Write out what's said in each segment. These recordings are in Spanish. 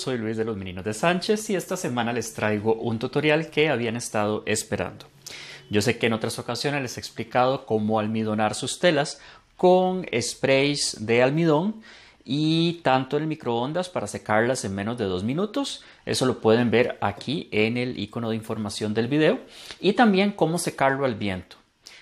soy Luis de los Meninos de Sánchez y esta semana les traigo un tutorial que habían estado esperando. Yo sé que en otras ocasiones les he explicado cómo almidonar sus telas con sprays de almidón y tanto en microondas para secarlas en menos de dos minutos. Eso lo pueden ver aquí en el icono de información del video y también cómo secarlo al viento.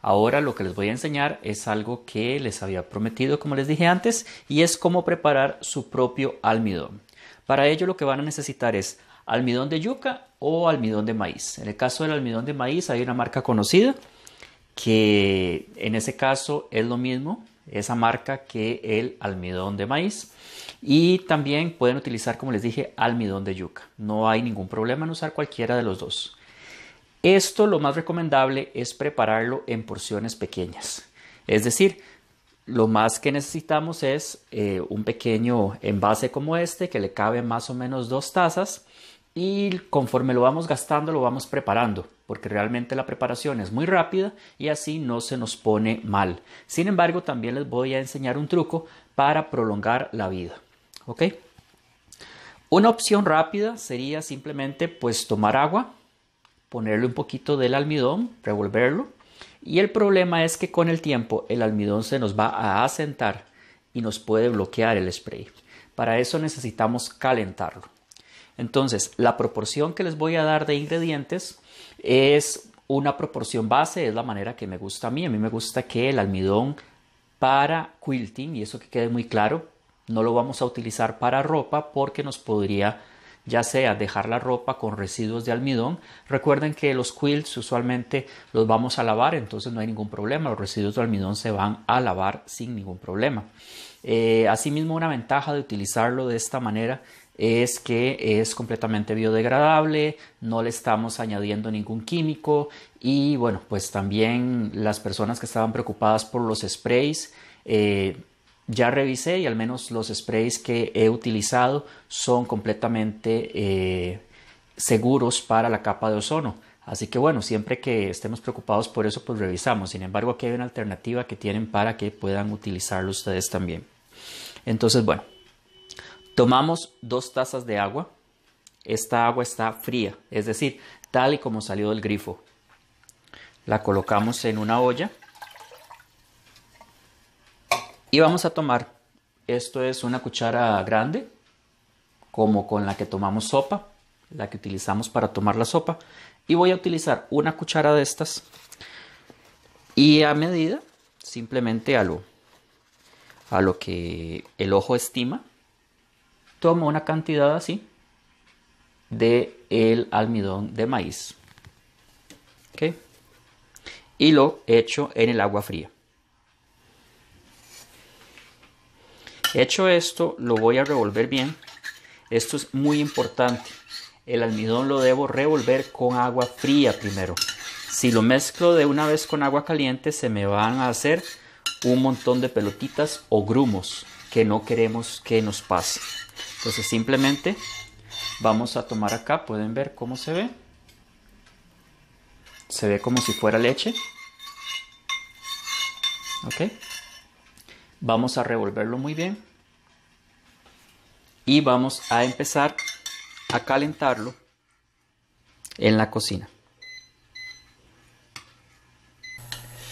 Ahora lo que les voy a enseñar es algo que les había prometido, como les dije antes, y es cómo preparar su propio almidón. Para ello lo que van a necesitar es almidón de yuca o almidón de maíz. En el caso del almidón de maíz hay una marca conocida que en ese caso es lo mismo, esa marca que el almidón de maíz. Y también pueden utilizar, como les dije, almidón de yuca. No hay ningún problema en usar cualquiera de los dos. Esto lo más recomendable es prepararlo en porciones pequeñas. Es decir, lo más que necesitamos es eh, un pequeño envase como este que le cabe más o menos dos tazas y conforme lo vamos gastando lo vamos preparando porque realmente la preparación es muy rápida y así no se nos pone mal. Sin embargo, también les voy a enseñar un truco para prolongar la vida. ¿Ok? Una opción rápida sería simplemente pues tomar agua, ponerle un poquito del almidón, revolverlo y el problema es que con el tiempo el almidón se nos va a asentar y nos puede bloquear el spray. Para eso necesitamos calentarlo. Entonces, la proporción que les voy a dar de ingredientes es una proporción base, es la manera que me gusta a mí. A mí me gusta que el almidón para quilting, y eso que quede muy claro, no lo vamos a utilizar para ropa porque nos podría ya sea dejar la ropa con residuos de almidón. Recuerden que los quilts usualmente los vamos a lavar, entonces no hay ningún problema, los residuos de almidón se van a lavar sin ningún problema. Eh, asimismo, una ventaja de utilizarlo de esta manera es que es completamente biodegradable, no le estamos añadiendo ningún químico y bueno, pues también las personas que estaban preocupadas por los sprays, eh, ya revisé y al menos los sprays que he utilizado son completamente eh, seguros para la capa de ozono. Así que bueno, siempre que estemos preocupados por eso, pues revisamos. Sin embargo, aquí hay una alternativa que tienen para que puedan utilizarlo ustedes también. Entonces, bueno, tomamos dos tazas de agua. Esta agua está fría, es decir, tal y como salió del grifo. La colocamos en una olla y vamos a tomar, esto es una cuchara grande, como con la que tomamos sopa, la que utilizamos para tomar la sopa. Y voy a utilizar una cuchara de estas. Y a medida, simplemente a lo, a lo que el ojo estima, tomo una cantidad así de el almidón de maíz. Y lo echo en el agua fría. Hecho esto, lo voy a revolver bien. Esto es muy importante. El almidón lo debo revolver con agua fría primero. Si lo mezclo de una vez con agua caliente, se me van a hacer un montón de pelotitas o grumos que no queremos que nos pase. Entonces simplemente vamos a tomar acá, pueden ver cómo se ve. Se ve como si fuera leche. ¿Ok? Vamos a revolverlo muy bien y vamos a empezar a calentarlo en la cocina.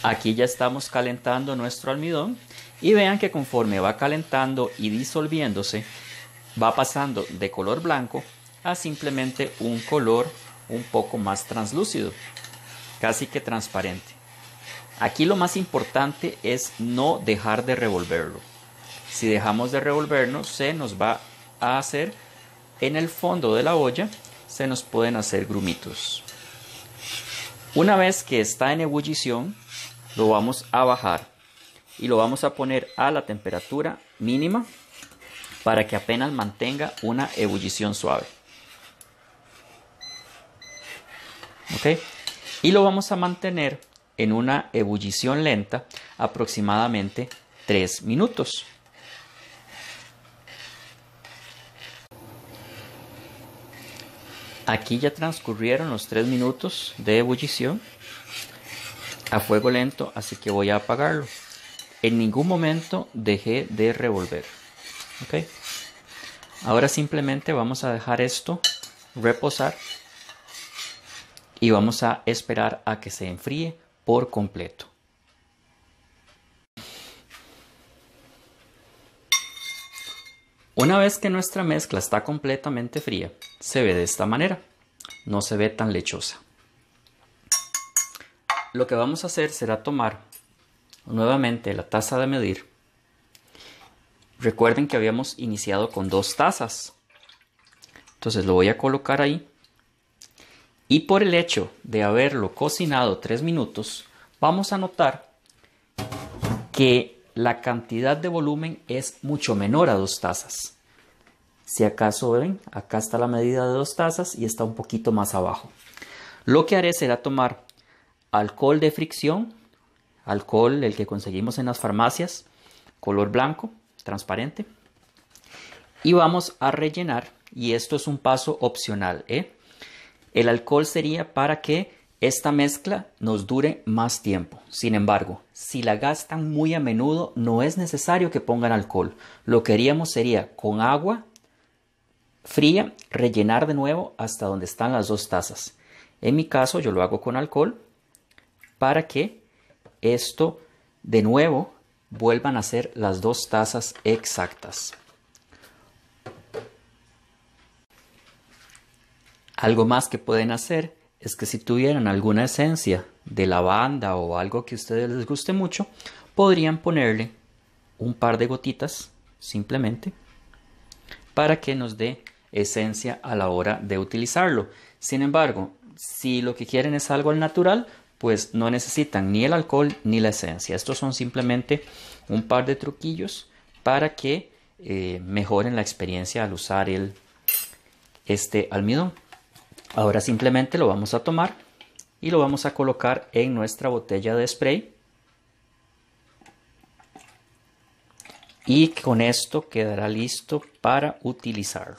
Aquí ya estamos calentando nuestro almidón y vean que conforme va calentando y disolviéndose, va pasando de color blanco a simplemente un color un poco más translúcido, casi que transparente. Aquí lo más importante es no dejar de revolverlo. Si dejamos de revolvernos, se nos va a hacer en el fondo de la olla, se nos pueden hacer grumitos. Una vez que está en ebullición, lo vamos a bajar y lo vamos a poner a la temperatura mínima para que apenas mantenga una ebullición suave. ¿Ok? Y lo vamos a mantener en una ebullición lenta aproximadamente 3 minutos. Aquí ya transcurrieron los 3 minutos de ebullición a fuego lento, así que voy a apagarlo. En ningún momento dejé de revolver. Ahora simplemente vamos a dejar esto reposar y vamos a esperar a que se enfríe por completo. Una vez que nuestra mezcla está completamente fría, se ve de esta manera. No se ve tan lechosa. Lo que vamos a hacer será tomar nuevamente la taza de medir. Recuerden que habíamos iniciado con dos tazas. Entonces lo voy a colocar ahí y por el hecho de haberlo cocinado 3 minutos, vamos a notar que la cantidad de volumen es mucho menor a 2 tazas. Si acaso ven, acá está la medida de 2 tazas y está un poquito más abajo. Lo que haré será tomar alcohol de fricción, alcohol el que conseguimos en las farmacias, color blanco, transparente. Y vamos a rellenar, y esto es un paso opcional, ¿eh? El alcohol sería para que esta mezcla nos dure más tiempo. Sin embargo, si la gastan muy a menudo, no es necesario que pongan alcohol. Lo que haríamos sería con agua fría rellenar de nuevo hasta donde están las dos tazas. En mi caso yo lo hago con alcohol para que esto de nuevo vuelvan a ser las dos tazas exactas. Algo más que pueden hacer es que si tuvieran alguna esencia de lavanda o algo que a ustedes les guste mucho, podrían ponerle un par de gotitas simplemente para que nos dé esencia a la hora de utilizarlo. Sin embargo, si lo que quieren es algo al natural, pues no necesitan ni el alcohol ni la esencia. Estos son simplemente un par de truquillos para que eh, mejoren la experiencia al usar el, este almidón. Ahora simplemente lo vamos a tomar y lo vamos a colocar en nuestra botella de spray. Y con esto quedará listo para utilizarlo.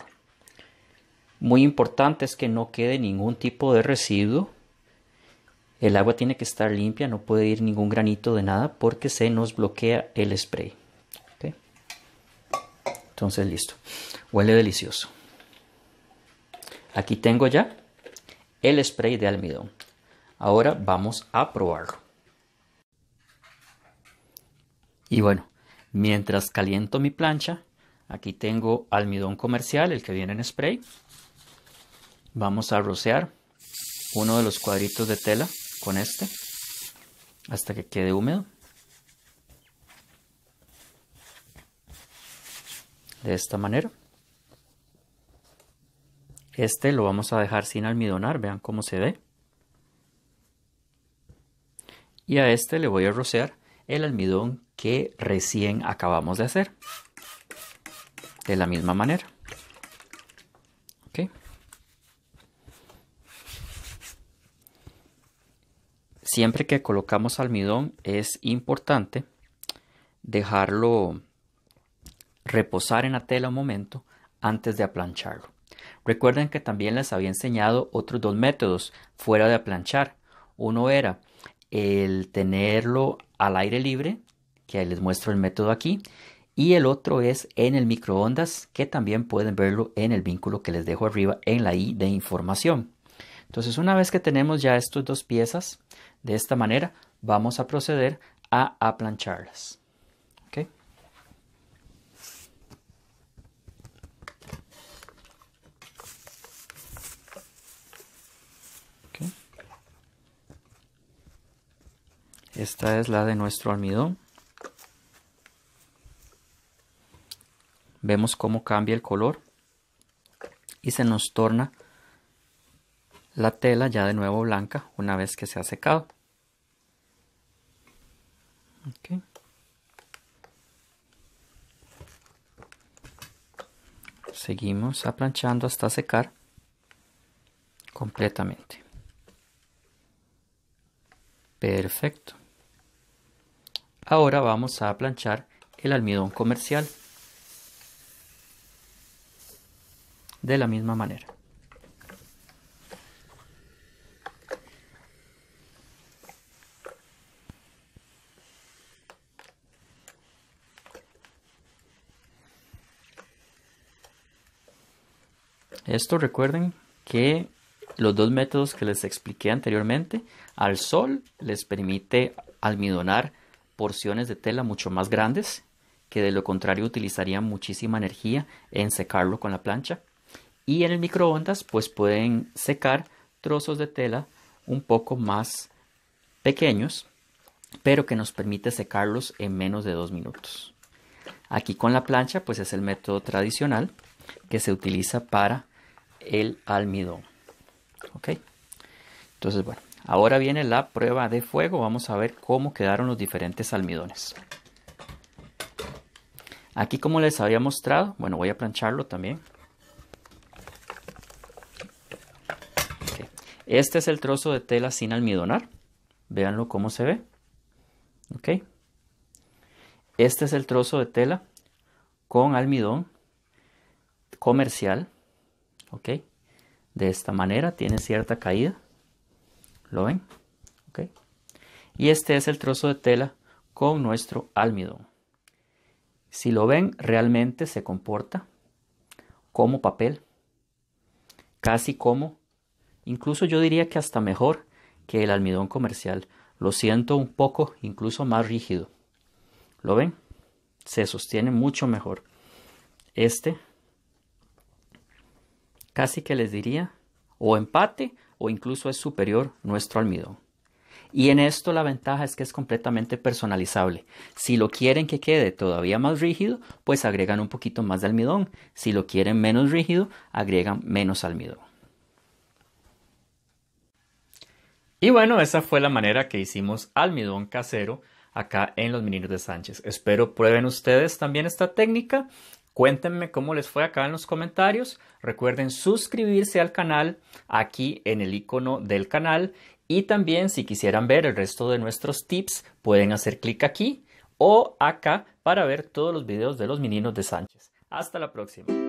Muy importante es que no quede ningún tipo de residuo. El agua tiene que estar limpia, no puede ir ningún granito de nada porque se nos bloquea el spray. Entonces listo. Huele delicioso. Aquí tengo ya el spray de almidón. Ahora vamos a probarlo. Y bueno, mientras caliento mi plancha, aquí tengo almidón comercial, el que viene en spray. Vamos a rocear uno de los cuadritos de tela con este hasta que quede húmedo. De esta manera. Este lo vamos a dejar sin almidonar, vean cómo se ve. Y a este le voy a rociar el almidón que recién acabamos de hacer. De la misma manera. Siempre que colocamos almidón es importante dejarlo reposar en la tela un momento antes de aplancharlo. Recuerden que también les había enseñado otros dos métodos fuera de aplanchar. Uno era el tenerlo al aire libre, que les muestro el método aquí, y el otro es en el microondas, que también pueden verlo en el vínculo que les dejo arriba en la i de información. Entonces, una vez que tenemos ya estas dos piezas de esta manera, vamos a proceder a aplancharlas. Esta es la de nuestro almidón. Vemos cómo cambia el color y se nos torna la tela ya de nuevo blanca una vez que se ha secado. Seguimos aplanchando hasta secar completamente. Perfecto. Ahora vamos a planchar el almidón comercial de la misma manera. Esto recuerden que los dos métodos que les expliqué anteriormente, al sol les permite almidonar porciones de tela mucho más grandes, que de lo contrario utilizarían muchísima energía en secarlo con la plancha. Y en el microondas pues pueden secar trozos de tela un poco más pequeños, pero que nos permite secarlos en menos de dos minutos. Aquí con la plancha pues es el método tradicional que se utiliza para el almidón. ¿Ok? Entonces, bueno. Ahora viene la prueba de fuego. Vamos a ver cómo quedaron los diferentes almidones. Aquí como les había mostrado, bueno voy a plancharlo también. Este es el trozo de tela sin almidonar. Véanlo cómo se ve. Ok. Este es el trozo de tela con almidón comercial. Ok. De esta manera tiene cierta caída. ¿Lo ven? Y este es el trozo de tela con nuestro almidón. Si lo ven, realmente se comporta como papel, casi como, incluso yo diría que hasta mejor que el almidón comercial. Lo siento un poco, incluso más rígido. ¿Lo ven? Se sostiene mucho mejor. Este, casi que les diría o empate o incluso es superior nuestro almidón. Y en esto la ventaja es que es completamente personalizable. Si lo quieren que quede todavía más rígido, pues agregan un poquito más de almidón. Si lo quieren menos rígido, agregan menos almidón. Y bueno, esa fue la manera que hicimos almidón casero acá en los meninos de Sánchez. Espero prueben ustedes también esta técnica Cuéntenme cómo les fue acá en los comentarios. Recuerden suscribirse al canal aquí en el icono del canal y también si quisieran ver el resto de nuestros tips pueden hacer clic aquí o acá para ver todos los videos de los meninos de Sánchez. Hasta la próxima.